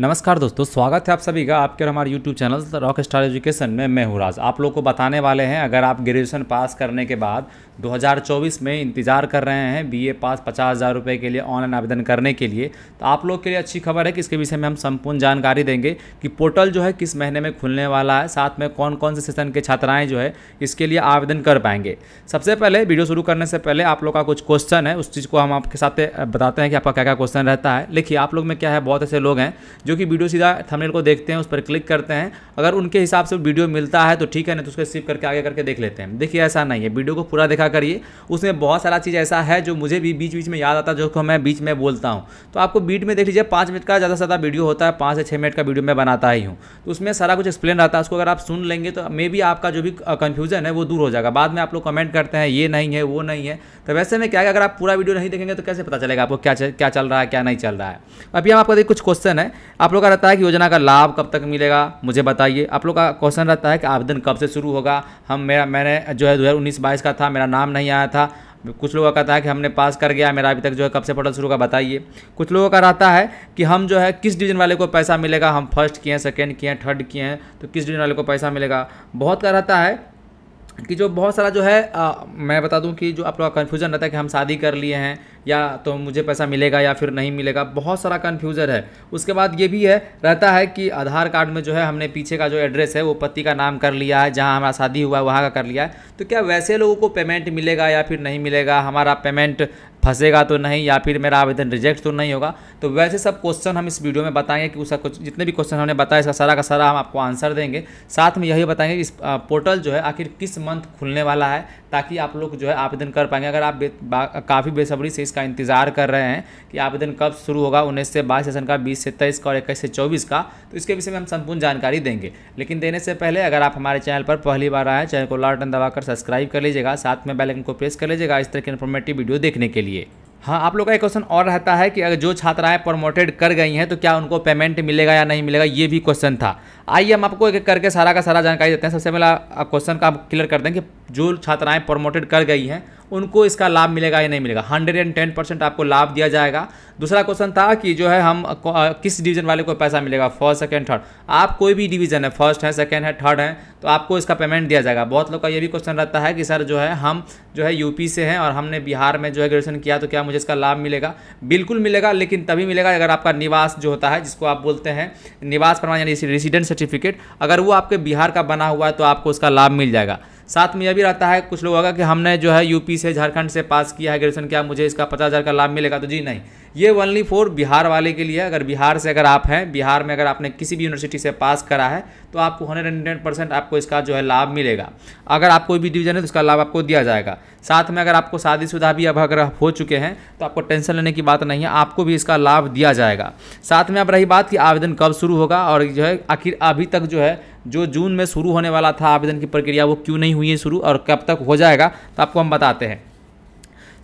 नमस्कार दोस्तों स्वागत है आप सभी का आपके और हमारे YouTube channel rock star education में मैं राज आप लोग को बताने वाले हैं अगर आप ग्रेजुएशन पास करने के बाद 2024 में इंतज़ार कर रहे हैं बीए पास पचास हज़ार रुपये के लिए ऑनलाइन आवेदन करने के लिए तो आप लोग के लिए अच्छी खबर है कि इसके विषय में हम संपूर्ण जानकारी देंगे कि पोर्टल जो है किस महीने में खुलने वाला है साथ में कौन कौन से सेशन के छात्राएँ जो है इसके लिए आवेदन कर पाएंगे सबसे पहले वीडियो शुरू करने से पहले आप लोग का कुछ क्वेश्चन है उस चीज़ को हम आपके साथ बताते हैं कि आपका क्या क्या क्वेश्चन रहता है देखिए आप लोग में क्या है बहुत ऐसे लोग हैं जो कि वीडियो सीधा थमनेल को देखते हैं उस पर क्लिक करते हैं अगर उनके हिसाब से वीडियो मिलता है तो ठीक है ना तो उसको स्किप करके आगे करके देख लेते हैं देखिए ऐसा नहीं है वीडियो को पूरा देखा करिए उसमें बहुत सारा चीज़ ऐसा है जो मुझे भी बीच बीच में याद आता है जो मैं बीच में बोलता हूँ तो आपको बीट में देख लीजिए पाँच मिनट का ज़्यादा से ज़्यादा वीडियो होता है पाँच से छः मिनट का वीडियो मैं बनाता ही हूँ तो उसमें सारा कुछ एक्सप्लेन रहता है उसको अगर आप सुन लेंगे तो मे भी आपका जो भी कन्फ्यूजन है वो दूर हो जाएगा बाद में आप लोग कमेंट करते हैं ये नहीं है वो नहीं है तो वैसे में क्या है अगर आप पूरा वीडियो नहीं देखेंगे तो कैसे पता चलेगा आपको क्या क्या चल रहा है क्या नहीं चल रहा है अभी हम आपका देखिए कुछ क्वेश्चन है आप लोग का रहता है कि योजना का लाभ कब तक मिलेगा मुझे बताइए आप लोग का क्वेश्चन रहता है कि आवेदन कब से शुरू होगा हम मेरा मैंने जो है दो हज़ार उन्नीस बाईस का था मेरा नाम नाम नहीं आया था कुछ लोगों का कहता है कि हमने पास कर गया मेरा अभी तक जो है कब से पोर्टल शुरू का बताइए कुछ लोगों का रहता है कि हम जो है किस डिवीजन वाले को पैसा मिलेगा हम फर्स्ट किए हैं सेकेंड किए हैं थर्ड किए हैं तो किस डिवीजन वाले को पैसा मिलेगा बहुत का रहता है कि जो बहुत सारा जो है आ, मैं बता दूं कि जो आप लोग का कन्फ्यूज़न रहता है कि हम शादी कर लिए हैं या तो मुझे पैसा मिलेगा या फिर नहीं मिलेगा बहुत सारा कन्फ्यूज़न है उसके बाद ये भी है रहता है कि आधार कार्ड में जो है हमने पीछे का जो एड्रेस है वो पति का नाम कर लिया है जहाँ हमारा शादी हुआ है वहाँ का कर लिया है तो क्या वैसे लोगों को पेमेंट मिलेगा या फिर नहीं मिलेगा हमारा पेमेंट फंसेगा तो नहीं या फिर मेरा आवेदन रिजेक्ट तो नहीं होगा तो वैसे सब क्वेश्चन हम इस वीडियो में बताएंगे कि उसका कुछ जितने भी क्वेश्चन हमने बताया इसका सारा का सारा हम आपको आंसर देंगे साथ में यही बताएंगे इस पोर्टल जो है आखिर किस मंथ खुलने वाला है ताकि आप लोग जो है आवेदन कर पाएंगे अगर आप काफ़ी बेसब्री से इसका इंतज़ार कर रहे हैं कि आवेदन कब शुरू होगा उन्नीस से बाईस सेशन का बीस से तेईस का और इक्कीस से चौबीस का तो इसके विषय में हम संपूर्ण जानकारी देंगे लेकिन देने से पहले अगर आप हमारे चैनल पर पहली बार आए चैनल को लाल बटन दबाकर सब्सक्राइब कर लीजिएगा साथ में बेलकन को प्रेस कर लीजिएगा इस तरह की इन्फॉर्मेटिव वीडियो देखने के लिए लिए हाँ आप लोग का एक क्वेश्चन और रहता है कि अगर जो छात्राएं प्रमोटेड कर गई हैं तो क्या उनको पेमेंट मिलेगा या नहीं मिलेगा ये भी क्वेश्चन था आइए हम आपको एक एक करके सारा का सारा जानकारी देते हैं सबसे पहला क्वेश्चन का आप क्लियर कर दें कि जो छात्राएं प्रमोटेड कर गई हैं उनको इसका लाभ मिलेगा या नहीं मिलेगा हंड्रेड एंड टेन परसेंट आपको लाभ दिया जाएगा दूसरा क्वेश्चन था कि जो है हम किस डिवीजन वाले को पैसा मिलेगा फर्स्ट सेकेंड थर्ड आप कोई भी डिवीजन है फर्स्ट है सेकेंड है थर्ड है तो आपको इसका पेमेंट दिया जाएगा बहुत लोग का ये भी क्वेश्चन रहता है कि सर जो है हम जो है यूपी से हैं और हमने बिहार में जो है ग्रेजुएशन किया तो क्या मुझे इसका लाभ मिलेगा बिल्कुल मिलेगा लेकिन तभी मिलेगा अगर आपका निवास जो होता है जिसको आप बोलते हैं निवास प्रमाण यानी रेसिडेंट सर्टिफिकेट अगर वो आपके बिहार का बना हुआ है तो आपको उसका लाभ मिल जाएगा साथ में यह भी रहता है कुछ लोग होगा कि हमने जो है यूपी से झारखंड से पास किया है ग्रेजुएशन क्या मुझे इसका पचास हज़ार का लाभ मिलेगा तो जी नहीं ये ओनली फॉर बिहार वाले के लिए अगर बिहार से अगर आप हैं बिहार में अगर आपने किसी भी यूनिवर्सिटी से पास करा है तो आपको हंड्रेड परसेंट आपको इसका जो है लाभ मिलेगा अगर आप कोई भी डिवीजन है तो उसका लाभ आपको दिया जाएगा साथ में अगर आपको शादीशुदा भी अब अगर हो चुके हैं तो आपको टेंशन लेने की बात नहीं है आपको भी इसका लाभ दिया जाएगा साथ में अब रही बात कि आवेदन कब शुरू होगा और जो है आखिर अभी तक जो है जो जून में शुरू होने वाला था आवेदन की प्रक्रिया वो क्यों नहीं हुई है शुरू और कब तक हो जाएगा तो आपको हम बताते हैं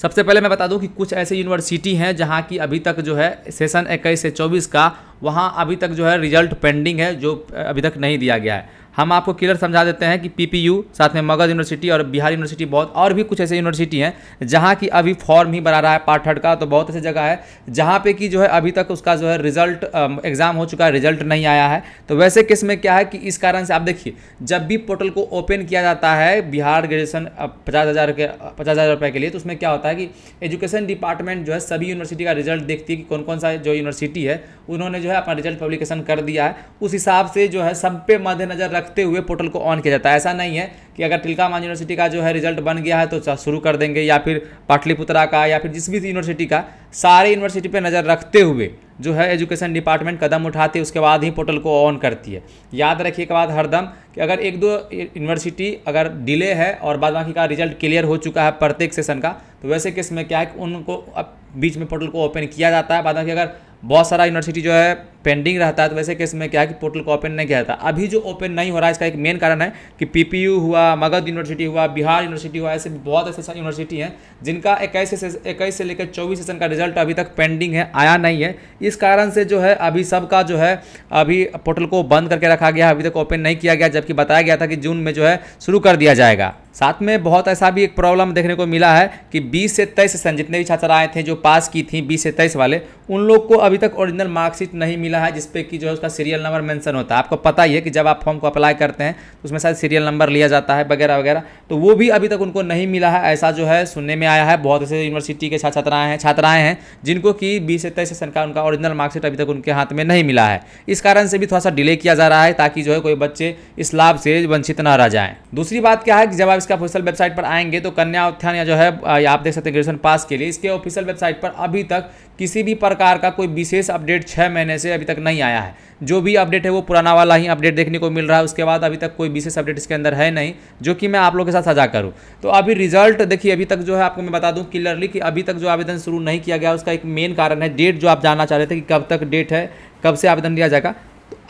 सबसे पहले मैं बता दूं कि कुछ ऐसे यूनिवर्सिटी हैं जहां की अभी तक जो है सेशन इक्कीस से चौबीस का वहाँ अभी तक जो है रिजल्ट पेंडिंग है जो अभी तक नहीं दिया गया है हम आपको क्लियर समझा देते हैं कि पीपीयू साथ में मगध यूनिवर्सिटी और बिहार यूनिवर्सिटी बहुत और भी कुछ ऐसे यूनिवर्सिटी हैं जहाँ की अभी फॉर्म ही बना रहा है पार्ट थर्ड का तो बहुत ऐसी जगह है जहाँ पे कि जो है अभी तक उसका जो है रिजल्ट एग्जाम हो चुका है रिजल्ट नहीं आया है तो वैसे किस में क्या है कि इस कारण से आप देखिए जब भी पोर्टल को ओपन किया जाता है बिहार ग्रेजुएसन पचास हज़ार के पचास हज़ार रुपये के लिए तो उसमें क्या होता है कि एजुकेशन डिपार्टमेंट जो है सभी यूनिवर्सिटी का रिजल्ट देखती है कि कौन कौन सा जो यूनिवर्सिटी है उन्होंने जो है अपना रिजल्ट पब्लिकेशन कर दिया है उस हिसाब से जो है सब पे मद्देनजर रख रखते हुए पोर्टल को ऑन किया जाता है ऐसा नहीं है कि अगर मान यूनिवर्सिटी का जो है रिजल्ट बन गया है तो शुरू कर देंगे या फिर पाटलिपुत्रा का या फिर जिस भी यूनिवर्सिटी का सारे यूनिवर्सिटी पर नज़र रखते हुए जो है एजुकेशन डिपार्टमेंट कदम उठाती है उसके बाद ही पोर्टल को ऑन करती है याद रखिए के बाद हरदम कि अगर एक दो यूनिवर्सिटी अगर डिले है और बाद बाकी का रिजल्ट क्लियर हो चुका है प्रत्येक सेशन का तो वैसे केस में क्या है कि उनको अब बीच में पोर्टल को ओपन किया जाता है बाद बाकी अगर बहुत सारा यूनिवर्सिटी जो है पेंडिंग रहता है तो वैसे केस में क्या कि पोर्टल को ओपन नहीं किया जाता अभी जो ओपन नहीं हो रहा है इसका एक मेन कारण है कि पीपीयू हुआ मगध यूनिवर्सिटी हुआ बिहार यूनिवर्सिटी हुआ ऐसे बहुत ऐसे यूनिवर्सिटी हैं जिनका इक्कीस से इक्कीस से लेकर चौबीस सेशन का रिजल्ट अभी तक पेंडिंग है आया नहीं है इस कारण से जो है अभी सबका जो है अभी पोर्टल को बंद करके रखा गया अभी तक ओपन नहीं किया गया जबकि बताया गया था कि जून में जो है शुरू कर दिया जाएगा साथ में बहुत ऐसा भी एक प्रॉब्लम देखने को मिला है कि 20 से 23 सेशन जितने भी छात्र आए थे जो पास की थी 20 से 23 वाले उन लोग को अभी तक ओरिजिनल मार्कशीट नहीं मिला है जिसपे कि जो है उसका सीरियल नंबर मेंशन होता है आपको पता ही है कि जब आप फॉर्म को अप्लाई करते हैं तो उसमें शायद सीरियल नंबर लिया जाता है वगैरह वगैरह तो वो भी अभी तक उनको नहीं मिला है ऐसा जो है सुनने में आया है बहुत ऐसे यूनिवर्सिटी के छात्र छात्राएँ हैं छात्राएं हैं जिनको कि बीस से तेईस सेशन का उनका ओरिजिनल मार्कशीट अभी तक उनके हाथ में नहीं मिला है इस कारण से भी थोड़ा सा डिले किया जा रहा है ताकि जो है कोई बच्चे इस लाभ से वंचित न रह जाए दूसरी बात क्या है कि जब आप इसका ऑफिशियल वेबसाइट पर आएंगे तो कन्या उत्थान या जो है आप देख सकते हैं ग्रेजुएशन पास के लिए इसके ऑफिशियल वेबसाइट पर अभी तक किसी भी प्रकार का कोई विशेष अपडेट छः महीने से अभी तक नहीं आया है जो भी अपडेट है वो पुराना वाला ही अपडेट देखने को मिल रहा है उसके बाद अभी तक कोई विशेष अपडेट इसके अंदर है नहीं जो कि मैं आप लोग के साथ साझा करूँ तो अभी रिजल्ट देखिए अभी तक जो है आपको मैं बता दूँ क्लियरली कि अभी तक जो आवेदन शुरू नहीं किया गया उसका एक मेन कारण है डेट जो आप जानना चाह रहे थे कि कब तक डेट है कब से आवेदन दिया जाएगा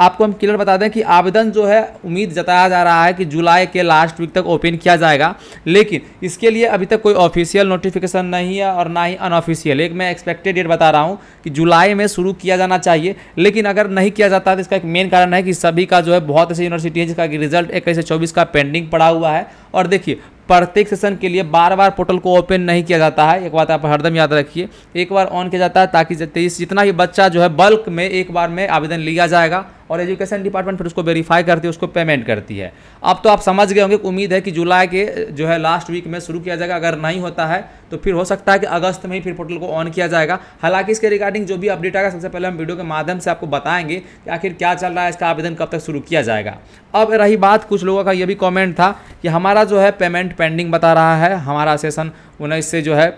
आपको हम क्लियर बता दें कि आवेदन जो है उम्मीद जताया जा रहा है कि जुलाई के लास्ट वीक तक ओपन किया जाएगा लेकिन इसके लिए अभी तक कोई ऑफिशियल नोटिफिकेशन नहीं है और ना ही अनऑफिशियल एक मैं एक्सपेक्टेड डेट बता रहा हूँ कि जुलाई में शुरू किया जाना चाहिए लेकिन अगर नहीं किया जाता तो इसका एक मेन कारण है कि सभी का जो है बहुत ऐसी यूनिवर्सिटी है जिसका रिजल्ट इक्कीस से चौबीस का पेंडिंग पड़ा हुआ है और देखिए प्रत्येक सेशन के लिए बार बार पोर्टल को ओपन नहीं किया जाता है एक बात आप हरदम याद रखिए एक बार ऑन किया जाता है ताकि जितना ही बच्चा जो है बल्क में एक बार में आवेदन लिया जाएगा और एजुकेशन डिपार्टमेंट फिर उसको वेरीफाई करती है उसको पेमेंट करती है अब तो आप समझ गए होंगे उम्मीद है कि जुलाई के जो है लास्ट वीक में शुरू किया जाएगा अगर नहीं होता है तो फिर हो सकता है कि अगस्त में ही फिर पोर्टल को ऑन किया जाएगा हालांकि इसके रिगार्डिंग जो भी अपडेट आएगा सबसे पहले हम वीडियो के माध्यम से आपको बताएंगे कि आखिर क्या चल रहा है इसका आवेदन कब तक शुरू किया जाएगा अब रही बात कुछ लोगों का यह भी कॉमेंट था कि हमारा जो है पेमेंट पेंडिंग बता रहा है हमारा सेशन उन्नीस से जो है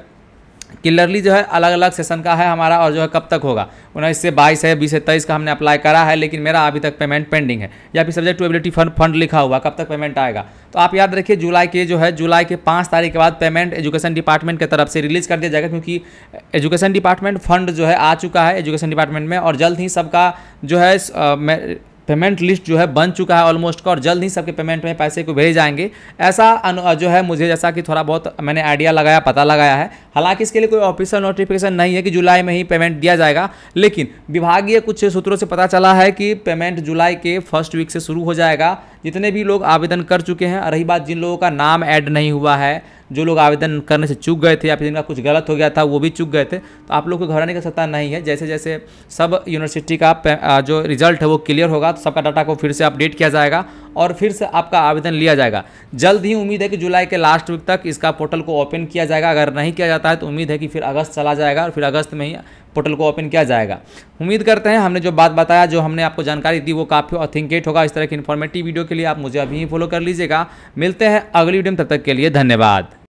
क्लियरली जो है अलग अलग सेशन का है हमारा और जो है कब तक होगा उन्नीस से बाईस है बीस से तेईस का हमने अप्लाई करा है लेकिन मेरा अभी तक पेमेंट पेंडिंग है या फिर सब्जेक्ट टूबिलिटी फंड फंड लिखा हुआ कब तक पेमेंट आएगा तो आप याद रखिए जुलाई के जो है जुलाई के पाँच तारीख के बाद पेमेंट एजुकेशन डिपार्टमेंट की तरफ से रिलीज़ कर दिया जाएगा क्योंकि एजुकेशन डिपार्टमेंट फंड जो है आ चुका है एजुकेशन डिपार्टमेंट में और जल्द ही सबका जो है पेमेंट लिस्ट जो है बन चुका है ऑलमोस्ट का और जल्द ही सबके पेमेंट में पैसे को भेज जाएंगे ऐसा जो है मुझे जैसा कि थोड़ा बहुत मैंने आइडिया लगाया पता लगाया है हालांकि इसके लिए कोई ऑफिशियल नोटिफिकेशन नहीं है कि जुलाई में ही पेमेंट दिया जाएगा लेकिन विभागीय कुछ सूत्रों से पता चला है कि पेमेंट जुलाई के फर्स्ट वीक से शुरू हो जाएगा जितने भी लोग आवेदन कर चुके हैं रही बात जिन लोगों का नाम ऐड नहीं हुआ है जो लोग आवेदन करने से चूक गए थे या फिर जिनका कुछ गलत हो गया था वो भी चूक गए थे तो आप लोग को घबराने का सत्ता नहीं है जैसे जैसे सब यूनिवर्सिटी का जो रिजल्ट है वो क्लियर होगा तो सबका डाटा को फिर से अपडेट किया जाएगा और फिर से आपका आवेदन लिया जाएगा जल्द ही उम्मीद है कि जुलाई के लास्ट वीक तक इसका पोर्टल को ओपन किया जाएगा अगर नहीं किया जाता है तो उम्मीद है कि फिर अगस्त चला जाएगा और फिर अगस्त में ही पोर्टल को ओपन किया जाएगा उम्मीद करते हैं हमने जो बात बताया जो हमने आपको जानकारी दी वो काफ़ी ऑथिंकेट होगा इस तरह की इन्फॉर्मेटिव वीडियो के लिए आप मुझे अभी ही फॉलो कर लीजिएगा मिलते हैं अगली वीडियो में तब तक के लिए धन्यवाद